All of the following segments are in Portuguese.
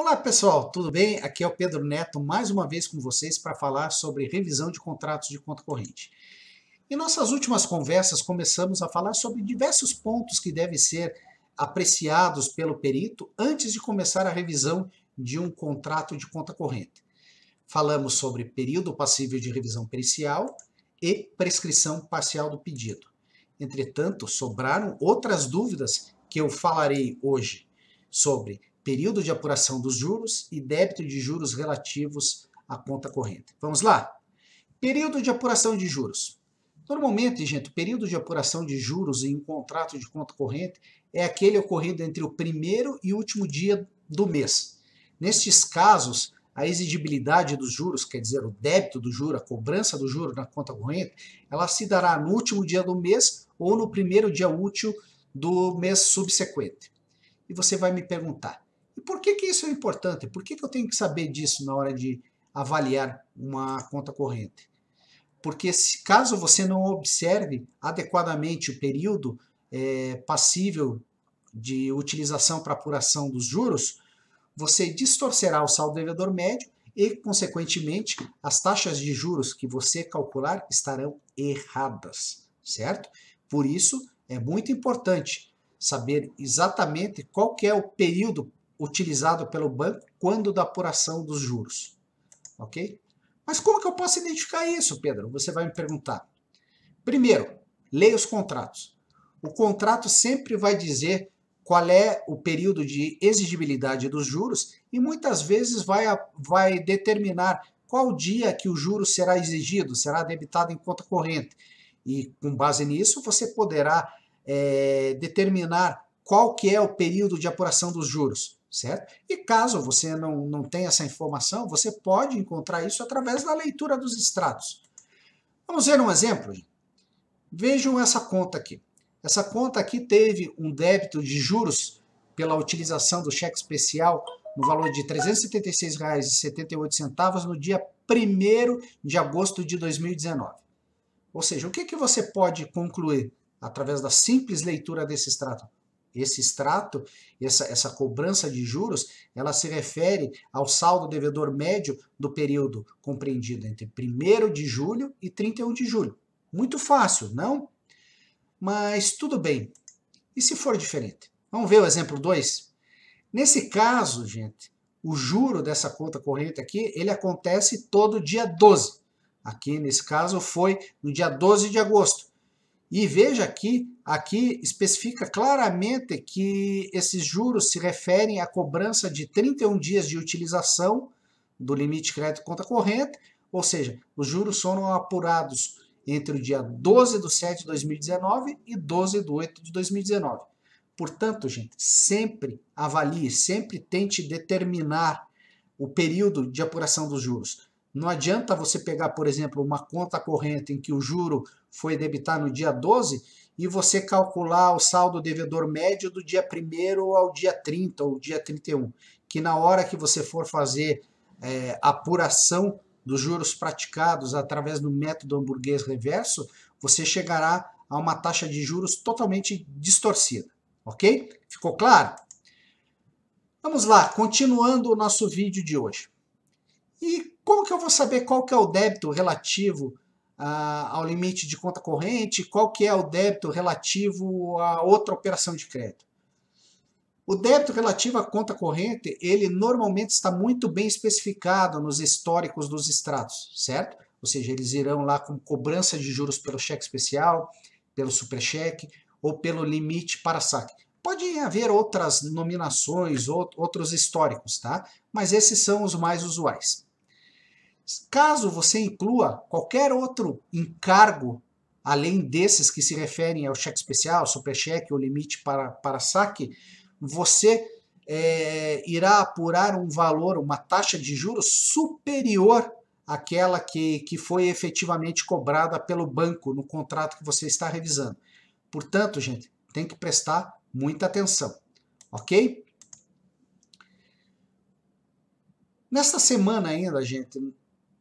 Olá pessoal, tudo bem? Aqui é o Pedro Neto mais uma vez com vocês para falar sobre revisão de contratos de conta corrente. Em nossas últimas conversas, começamos a falar sobre diversos pontos que devem ser apreciados pelo perito antes de começar a revisão de um contrato de conta corrente. Falamos sobre período passível de revisão pericial e prescrição parcial do pedido. Entretanto, sobraram outras dúvidas que eu falarei hoje sobre período de apuração dos juros e débito de juros relativos à conta corrente. Vamos lá? Período de apuração de juros. Normalmente, gente, o período de apuração de juros em um contrato de conta corrente é aquele ocorrido entre o primeiro e último dia do mês. Nestes casos, a exigibilidade dos juros, quer dizer, o débito do juro, a cobrança do juro na conta corrente, ela se dará no último dia do mês ou no primeiro dia útil do mês subsequente. E você vai me perguntar, por que, que isso é importante? Por que, que eu tenho que saber disso na hora de avaliar uma conta corrente? Porque se, caso você não observe adequadamente o período é, passível de utilização para apuração dos juros, você distorcerá o saldo devedor médio e, consequentemente, as taxas de juros que você calcular estarão erradas, certo? Por isso, é muito importante saber exatamente qual é o período utilizado pelo banco quando da apuração dos juros. Ok? Mas como que eu posso identificar isso, Pedro? Você vai me perguntar. Primeiro, leia os contratos. O contrato sempre vai dizer qual é o período de exigibilidade dos juros e muitas vezes vai, vai determinar qual dia que o juro será exigido, será debitado em conta corrente. E com base nisso, você poderá é, determinar qual que é o período de apuração dos juros certo? E caso você não, não tenha essa informação, você pode encontrar isso através da leitura dos extratos. Vamos ver um exemplo. Vejam essa conta aqui. Essa conta aqui teve um débito de juros pela utilização do cheque especial no valor de R$ 376,78 no dia 1 de agosto de 2019. Ou seja, o que, que você pode concluir através da simples leitura desse extrato? Esse extrato, essa, essa cobrança de juros, ela se refere ao saldo devedor médio do período compreendido entre 1 de julho e 31 de julho. Muito fácil, não? Mas tudo bem. E se for diferente? Vamos ver o exemplo 2? Nesse caso, gente, o juro dessa conta corrente aqui, ele acontece todo dia 12. Aqui, nesse caso, foi no dia 12 de agosto. E veja aqui, aqui especifica claramente que esses juros se referem à cobrança de 31 dias de utilização do limite crédito conta corrente, ou seja, os juros foram apurados entre o dia 12 de 7 de 2019 e 12 de 8 de 2019. Portanto, gente, sempre avalie, sempre tente determinar o período de apuração dos juros. Não adianta você pegar, por exemplo, uma conta corrente em que o juro foi debitar no dia 12 e você calcular o saldo devedor médio do dia 1 ao dia 30 ou dia 31, que na hora que você for fazer é, apuração dos juros praticados através do método hamburguês reverso, você chegará a uma taxa de juros totalmente distorcida, ok? Ficou claro? Vamos lá, continuando o nosso vídeo de hoje. E como que eu vou saber qual que é o débito relativo ah, ao limite de conta corrente, qual que é o débito relativo a outra operação de crédito? O débito relativo à conta corrente, ele normalmente está muito bem especificado nos históricos dos extratos, certo? Ou seja, eles irão lá com cobrança de juros pelo cheque especial, pelo supercheque ou pelo limite para saque. Pode haver outras nominações, outros históricos, tá? Mas esses são os mais usuais. Caso você inclua qualquer outro encargo, além desses que se referem ao cheque especial, supercheque ou limite para, para saque, você é, irá apurar um valor, uma taxa de juros superior àquela que, que foi efetivamente cobrada pelo banco no contrato que você está revisando. Portanto, gente, tem que prestar muita atenção, ok? Nesta semana ainda, gente,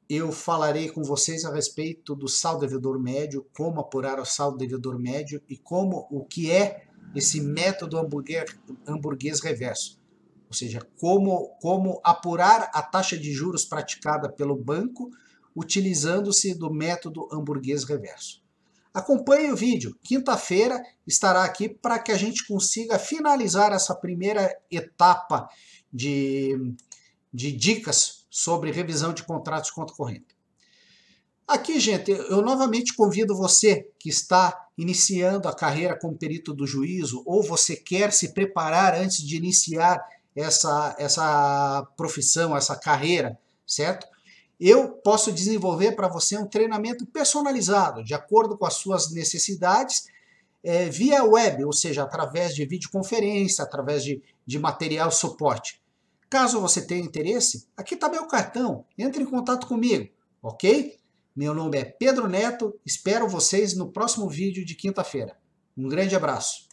eu falarei com vocês a respeito do saldo devedor médio, como apurar o saldo devedor médio e como o que é esse método hamburguês reverso. Ou seja, como, como apurar a taxa de juros praticada pelo banco utilizando-se do método hamburguês reverso. Acompanhe o vídeo. Quinta-feira estará aqui para que a gente consiga finalizar essa primeira etapa de de dicas sobre revisão de contratos contra corrente. Aqui, gente, eu novamente convido você que está iniciando a carreira como perito do juízo ou você quer se preparar antes de iniciar essa, essa profissão, essa carreira, certo? Eu posso desenvolver para você um treinamento personalizado, de acordo com as suas necessidades, é, via web, ou seja, através de videoconferência, através de, de material suporte. Caso você tenha interesse, aqui está meu cartão, entre em contato comigo, ok? Meu nome é Pedro Neto, espero vocês no próximo vídeo de quinta-feira. Um grande abraço!